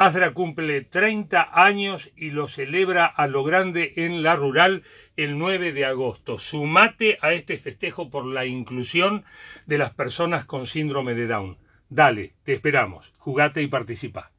Azra cumple 30 años y lo celebra a lo grande en la rural el 9 de agosto. Sumate a este festejo por la inclusión de las personas con síndrome de Down. Dale, te esperamos. Jugate y participa.